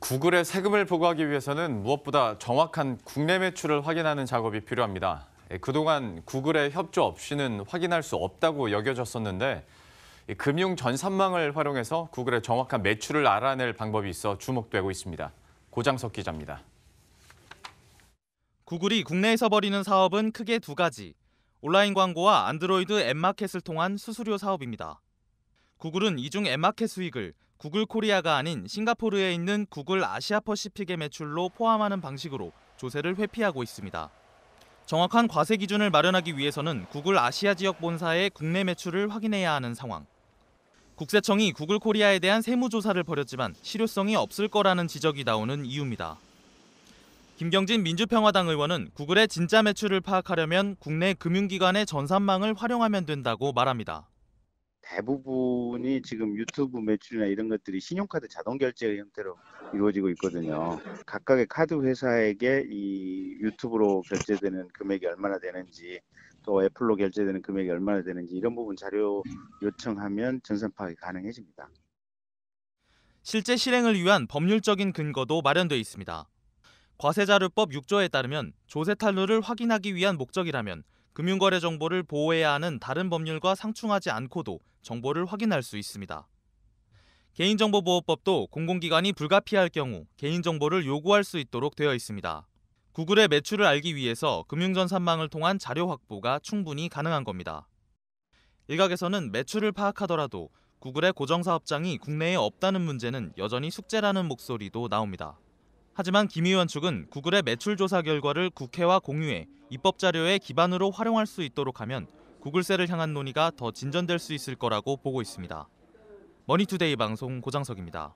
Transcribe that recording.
구글의 세금을 보고하기 위해서는 무엇보다 정확한 국내 매출을 확인하는 작업이 필요합니다. 예, 그동안 구글의 협조 없이는 확인할 수 없다고 여겨졌었는데 금융 전산망을 활용해서 구글의 정확한 매출을 알아낼 방법이 있어 주목되고 있습니다. 고장석 기자입니다. 구글이 국내에서 벌이는 사업은 크게 두 가지. 온라인 광고와 안드로이드 앱마켓을 통한 수수료 사업입니다. 구글은 이 중 앱마켓 수익을 구글 코리아가 아닌 싱가포르에 있는 구글 아시아 퍼시픽의 매출로 포함하는 방식으로 조세를 회피하고 있습니다. 정확한 과세 기준을 마련하기 위해서는 구글 아시아 지역 본사의 국내 매출을 확인해야 하는 상황. 국세청이 구글 코리아에 대한 세무조사를 벌였지만 실효성이 없을 거라는 지적이 나오는 이유입니다. 김경진 민주평화당 의원은 구글의 진짜 매출을 파악하려면 국내 금융기관의 전산망을 활용하면 된다고 말합니다. 대부분이 지금 유튜브 매출이나 이런 것들이 신용카드 자동 결제 형태로 이루어지고 있거든요. 각각의 카드 회사에게 이 유튜브로 결제되는 금액이 얼마나 되는지 또 애플로 결제되는 금액이 얼마나 되는지 이런 부분 자료 요청하면 전산 파악이 가능해집니다. 실제 실행을 위한 법률적인 근거도 마련돼 있습니다. 과세자료법 6조에 따르면 조세 탈루를 확인하기 위한 목적이라면 금융거래 정보를 보호해야 하는 다른 법률과 상충하지 않고도 정보를 확인할 수 있습니다. 개인정보보호법도 공공기관이 불가피할 경우 개인정보를 요구할 수 있도록 되어 있습니다. 구글의 매출을 알기 위해서 금융전산망을 통한 자료 확보가 충분히 가능한 겁니다. 일각에서는 매출을 파악하더라도 구글의 고정사업장이 국내에 없다는 문제는 여전히 숙제라는 목소리도 나옵니다. 하지만 김 의원 측은 구글의 매출 조사 결과를 국회와 공유해 입법 자료의 기반으로 활용할 수 있도록 하면 구글세를 향한 논의가 더 진전될 수 있을 거라고 보고 있습니다. 머니투데이 방송 고장석입니다.